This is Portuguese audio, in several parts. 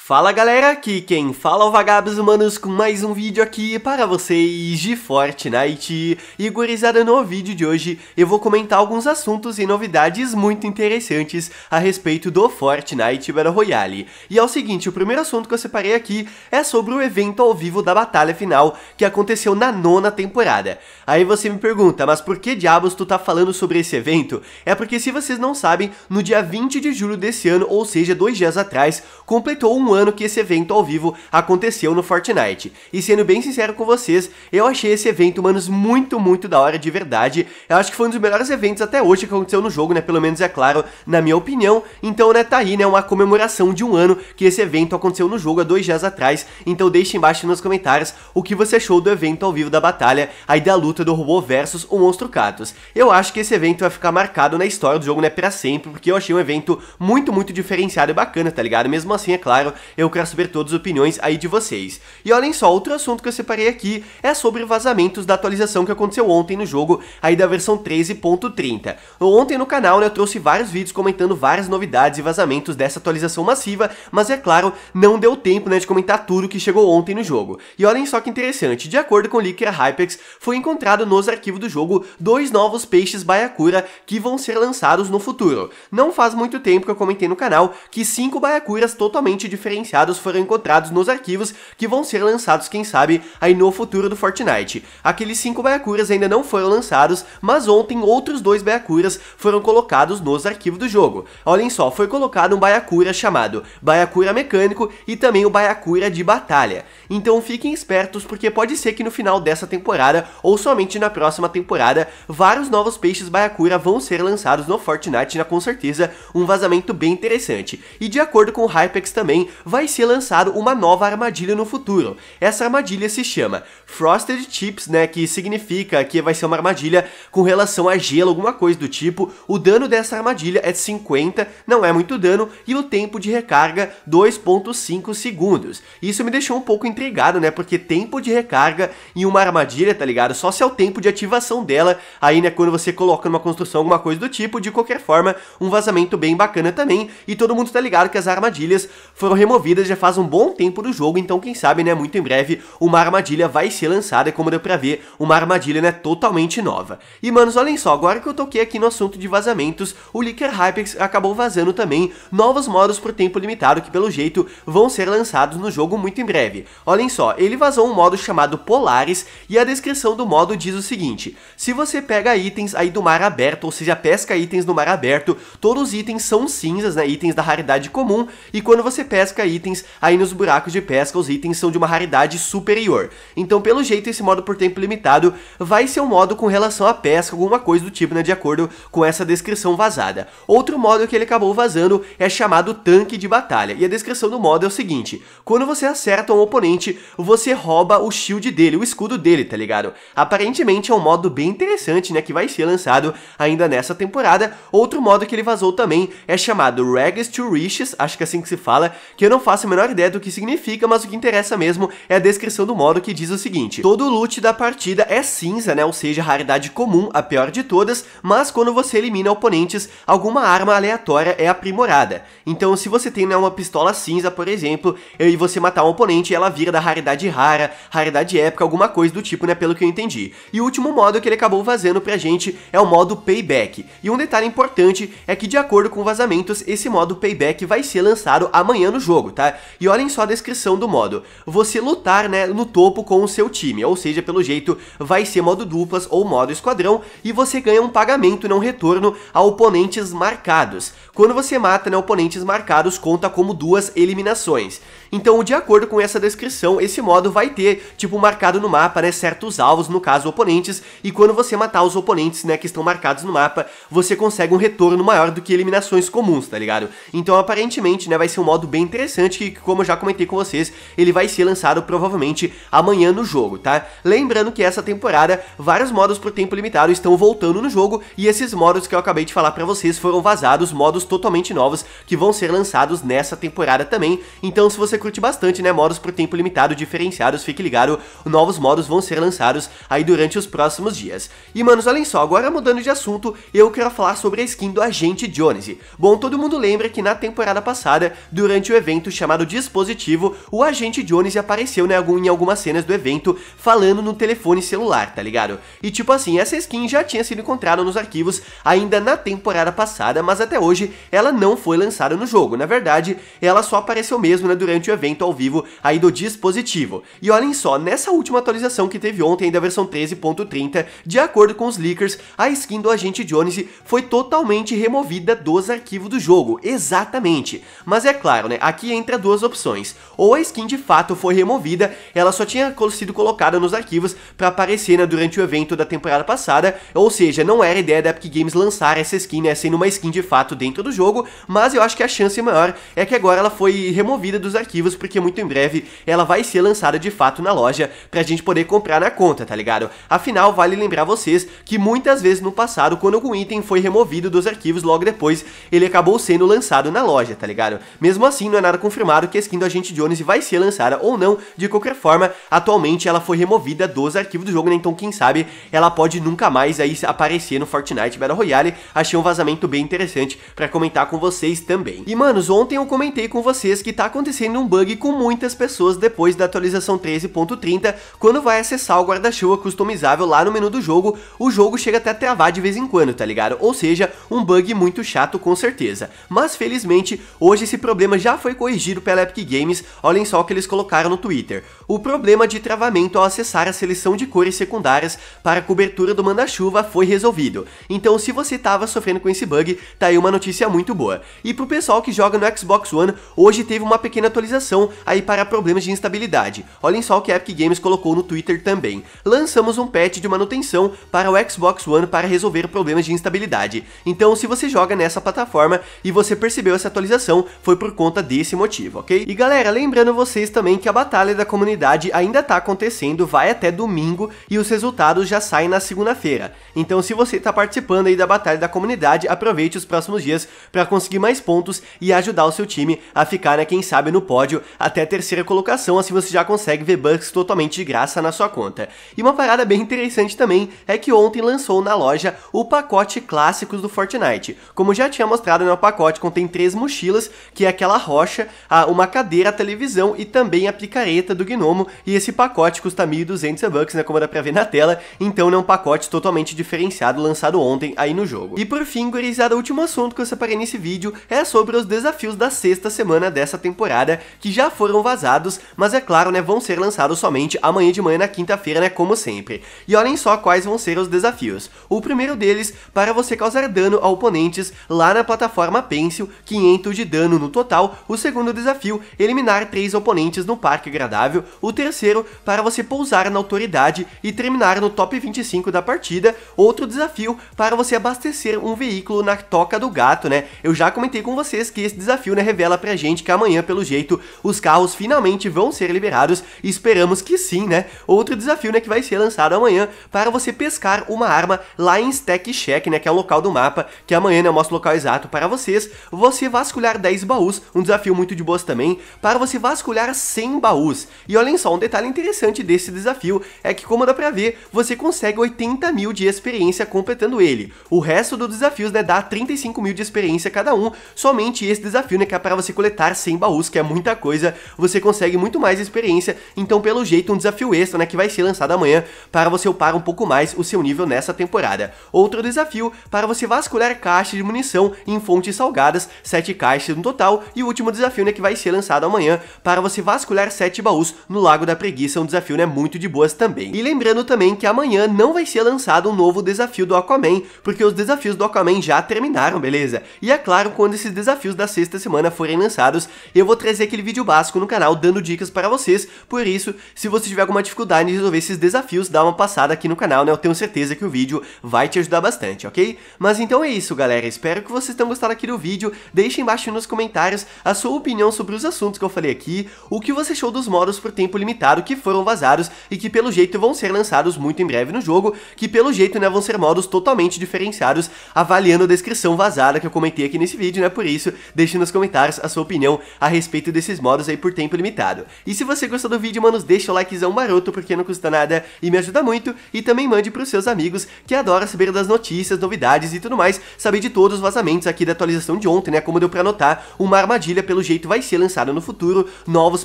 Fala galera, aqui quem fala é o Vagabos Humanos com mais um vídeo aqui para vocês de Fortnite. E gurizada, no vídeo de hoje eu vou comentar alguns assuntos e novidades muito interessantes a respeito do Fortnite Battle Royale. E é o seguinte, o primeiro assunto que eu separei aqui é sobre o evento ao vivo da batalha final que aconteceu na nona temporada. Aí você me pergunta, mas por que diabos tu tá falando sobre esse evento? É porque se vocês não sabem, no dia 20 de julho desse ano, ou seja, dois dias atrás, completou um um ano que esse evento ao vivo aconteceu no Fortnite. E sendo bem sincero com vocês, eu achei esse evento, manos, muito, muito da hora de verdade. Eu acho que foi um dos melhores eventos até hoje que aconteceu no jogo, né? Pelo menos é claro, na minha opinião. Então, né, tá aí, né? Uma comemoração de um ano que esse evento aconteceu no jogo há dois dias atrás. Então deixe embaixo nos comentários o que você achou do evento ao vivo da batalha, aí da luta do robô versus o monstro Katos. Eu acho que esse evento vai ficar marcado na história do jogo, né, pra sempre, porque eu achei um evento muito, muito diferenciado e bacana, tá ligado? Mesmo assim, é claro, eu quero saber todas as opiniões aí de vocês. E olhem só, outro assunto que eu separei aqui é sobre vazamentos da atualização que aconteceu ontem no jogo, aí da versão 13.30. Ontem no canal, né, eu trouxe vários vídeos comentando várias novidades e vazamentos dessa atualização massiva, mas é claro, não deu tempo, né, de comentar tudo que chegou ontem no jogo. E olhem só que interessante, de acordo com o Licker Hypex, foi encontrado nos arquivos do jogo dois novos peixes baiacura que vão ser lançados no futuro. Não faz muito tempo que eu comentei no canal que cinco baiacuras totalmente diferentes diferenciados foram encontrados nos arquivos que vão ser lançados, quem sabe, aí no futuro do Fortnite. Aqueles cinco Baiacuras ainda não foram lançados, mas ontem outros dois Baiacuras foram colocados nos arquivos do jogo. Olhem só, foi colocado um Baiacura chamado Baiacura Mecânico e também o Baiacura de Batalha. Então fiquem espertos porque pode ser que no final dessa temporada ou somente na próxima temporada, vários novos peixes Baiacura vão ser lançados no Fortnite, na com certeza um vazamento bem interessante. E de acordo com o Hypex também, vai ser lançado uma nova armadilha no futuro. Essa armadilha se chama Frosted Chips, né, que significa que vai ser uma armadilha com relação a gelo, alguma coisa do tipo. O dano dessa armadilha é de 50, não é muito dano, e o tempo de recarga 2.5 segundos. Isso me deixou um pouco intrigado, né, porque tempo de recarga em uma armadilha, tá ligado? Só se é o tempo de ativação dela, aí, né, quando você coloca numa construção alguma coisa do tipo, de qualquer forma, um vazamento bem bacana também, e todo mundo tá ligado que as armadilhas foram removidas já faz um bom tempo do jogo, então quem sabe, né, muito em breve, uma armadilha vai ser lançada, como deu pra ver, uma armadilha, né, totalmente nova. E, manos, olhem só, agora que eu toquei aqui no assunto de vazamentos, o Leaker Hypex acabou vazando também novos modos por tempo limitado que, pelo jeito, vão ser lançados no jogo muito em breve. Olhem só, ele vazou um modo chamado Polaris e a descrição do modo diz o seguinte, se você pega itens aí do mar aberto, ou seja, pesca itens no mar aberto, todos os itens são cinzas, né, itens da raridade comum, e quando você pesca pesca itens aí nos buracos de pesca os itens são de uma raridade superior. Então, pelo jeito, esse modo por tempo limitado vai ser um modo com relação à pesca, alguma coisa do tipo, né, de acordo com essa descrição vazada. Outro modo que ele acabou vazando é chamado tanque de batalha, e a descrição do modo é o seguinte, quando você acerta um oponente, você rouba o shield dele, o escudo dele, tá ligado? Aparentemente é um modo bem interessante, né, que vai ser lançado ainda nessa temporada. Outro modo que ele vazou também é chamado Rags to Riches, acho que é assim que se fala, que que eu não faço a menor ideia do que significa, mas o que interessa mesmo é a descrição do modo que diz o seguinte, todo o loot da partida é cinza, né, ou seja, raridade comum, a pior de todas, mas quando você elimina oponentes, alguma arma aleatória é aprimorada. Então se você tem né, uma pistola cinza, por exemplo, e você matar um oponente, ela vira da raridade rara, raridade épica, alguma coisa do tipo, né, pelo que eu entendi. E o último modo que ele acabou vazando pra gente é o modo Payback. E um detalhe importante é que de acordo com vazamentos, esse modo Payback vai ser lançado amanhã no jogo, jogo, tá? E olhem só a descrição do modo. Você lutar, né, no topo com o seu time, ou seja, pelo jeito, vai ser modo duplas ou modo esquadrão, e você ganha um pagamento não retorno a oponentes marcados. Quando você mata, né, oponentes marcados, conta como duas eliminações. Então, de acordo com essa descrição, esse modo vai ter, tipo, marcado no mapa, né, certos alvos, no caso, oponentes, e quando você matar os oponentes, né, que estão marcados no mapa, você consegue um retorno maior do que eliminações comuns, tá ligado? Então, aparentemente, né, vai ser um modo bem interessante que, como eu já comentei com vocês, ele vai ser lançado provavelmente amanhã no jogo, tá? Lembrando que essa temporada, vários modos por tempo limitado estão voltando no jogo, e esses modos que eu acabei de falar pra vocês foram vazados, modos totalmente novos, que vão ser lançados nessa temporada também, então se você curte bastante, né? Modos por tempo limitado, diferenciados, fique ligado, novos modos vão ser lançados aí durante os próximos dias. E, manos, olhem só, agora mudando de assunto, eu quero falar sobre a skin do Agente Jones. Bom, todo mundo lembra que na temporada passada, durante o evento chamado Dispositivo, o Agente Jones apareceu né, em algumas cenas do evento falando no telefone celular, tá ligado? E tipo assim, essa skin já tinha sido encontrada nos arquivos ainda na temporada passada, mas até hoje ela não foi lançada no jogo. Na verdade, ela só apareceu mesmo né, durante o evento ao vivo aí do dispositivo. E olhem só, nessa última atualização que teve ontem da versão 13.30, de acordo com os leakers, a skin do agente Jones foi totalmente removida dos arquivos do jogo, exatamente. Mas é claro, né, aqui entra duas opções, ou a skin de fato foi removida, ela só tinha sido colocada nos arquivos para aparecer né, durante o evento da temporada passada, ou seja, não era ideia da Epic Games lançar essa skin, né, sendo uma skin de fato dentro do jogo, mas eu acho que a chance maior é que agora ela foi removida dos arquivos arquivos, porque muito em breve ela vai ser lançada de fato na loja pra gente poder comprar na conta, tá ligado? Afinal, vale lembrar vocês que muitas vezes no passado, quando algum item foi removido dos arquivos logo depois, ele acabou sendo lançado na loja, tá ligado? Mesmo assim, não é nada confirmado que a skin do Agente Jones vai ser lançada ou não, de qualquer forma, atualmente ela foi removida dos arquivos do jogo, né? Então, quem sabe, ela pode nunca mais aí aparecer no Fortnite Battle Royale. Achei um vazamento bem interessante pra comentar com vocês também. E, manos, ontem eu comentei com vocês que tá acontecendo um um bug com muitas pessoas depois da atualização 13.30, quando vai acessar o guarda-chuva customizável lá no menu do jogo, o jogo chega até a travar de vez em quando, tá ligado? Ou seja, um bug muito chato com certeza. Mas felizmente, hoje esse problema já foi corrigido pela Epic Games, olhem só o que eles colocaram no Twitter. O problema de travamento ao acessar a seleção de cores secundárias para a cobertura do manda-chuva foi resolvido. Então se você tava sofrendo com esse bug, tá aí uma notícia muito boa. E pro pessoal que joga no Xbox One, hoje teve uma pequena atualização atualização aí para problemas de instabilidade. Olhem só o que a Epic Games colocou no Twitter também. Lançamos um patch de manutenção para o Xbox One para resolver problemas de instabilidade. Então, se você joga nessa plataforma e você percebeu essa atualização, foi por conta desse motivo, ok? E galera, lembrando vocês também que a batalha da comunidade ainda tá acontecendo, vai até domingo e os resultados já saem na segunda-feira. Então, se você tá participando aí da batalha da comunidade, aproveite os próximos dias para conseguir mais pontos e ajudar o seu time a ficar, né, quem sabe, no pódio episódio até a terceira colocação, assim você já consegue ver bugs totalmente de graça na sua conta. E uma parada bem interessante também é que ontem lançou na loja o pacote clássicos do Fortnite. Como já tinha mostrado, né, pacote contém três mochilas, que é aquela rocha, uma cadeira, a televisão e também a picareta do gnomo, e esse pacote custa 1.200 bucks, né, como dá pra ver na tela, então é um pacote totalmente diferenciado lançado ontem aí no jogo. E por fim, gurizada, o último assunto que eu separei nesse vídeo é sobre os desafios da sexta semana dessa temporada, que já foram vazados, mas é claro, né, vão ser lançados somente amanhã de manhã na quinta-feira, né, como sempre. E olhem só quais vão ser os desafios. O primeiro deles, para você causar dano a oponentes lá na plataforma Pencil, 500 de dano no total. O segundo desafio, eliminar três oponentes no parque agradável. O terceiro, para você pousar na autoridade e terminar no top 25 da partida. Outro desafio, para você abastecer um veículo na toca do gato, né? Eu já comentei com vocês que esse desafio, né, revela pra gente que amanhã, pelo jeito, os carros finalmente vão ser liberados. Esperamos que sim, né? Outro desafio, né, que vai ser lançado amanhã para você pescar uma arma lá em Stack Shack, né, que é o local do mapa, que amanhã né, eu mostro o local exato para vocês. Você vasculhar 10 baús, um desafio muito de boas também, para você vasculhar 100 baús. E olhem só, um detalhe interessante desse desafio é que, como dá pra ver, você consegue 80 mil de experiência completando ele. O resto dos desafios, né, dá 35 mil de experiência cada um, somente esse desafio, né, que é para você coletar 100 baús, que é muita coisa, você consegue muito mais experiência, então pelo jeito um desafio extra, né, que vai ser lançado amanhã, para você upar um pouco mais o seu nível nessa temporada. Outro desafio, para você vasculhar caixas de munição em fontes salgadas, 7 caixas no total, e o último desafio, né, que vai ser lançado amanhã, para você vasculhar 7 baús no Lago da Preguiça, é um desafio, né, muito de boas também. E lembrando também que amanhã não vai ser lançado um novo desafio do Aquaman, porque os desafios do Aquaman já terminaram, beleza? E é claro, quando esses desafios da sexta semana forem lançados, eu vou trazer aquele vídeo básico no canal dando dicas para vocês, por isso, se você tiver alguma dificuldade em resolver esses desafios, dá uma passada aqui no canal, né? Eu tenho certeza que o vídeo vai te ajudar bastante, ok? Mas então é isso, galera. Espero que vocês tenham gostado aqui do vídeo. Deixe embaixo nos comentários a sua opinião sobre os assuntos que eu falei aqui, o que você achou dos modos por tempo limitado que foram vazados e que pelo jeito vão ser lançados muito em breve no jogo, que pelo jeito, né, vão ser modos totalmente diferenciados, avaliando a descrição vazada que eu comentei aqui nesse vídeo, né? Por isso, deixe nos comentários a sua opinião a respeito desses esses modos aí por tempo limitado. E se você gostou do vídeo, manos, deixa o likezão maroto porque não custa nada e me ajuda muito. E também mande pros seus amigos que adoram saber das notícias, novidades e tudo mais, saber de todos os vazamentos aqui da atualização de ontem, né? Como deu pra notar, uma armadilha pelo jeito vai ser lançada no futuro, novos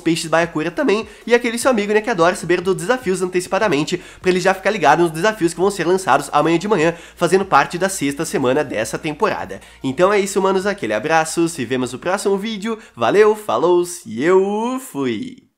peixes baiacura também, e aquele seu amigo, né, que adora saber dos desafios antecipadamente, pra ele já ficar ligado nos desafios que vão ser lançados amanhã de manhã, fazendo parte da sexta semana dessa temporada. Então é isso, manos, aquele abraço, se vemos no próximo vídeo, valeu, falou, e eu fui!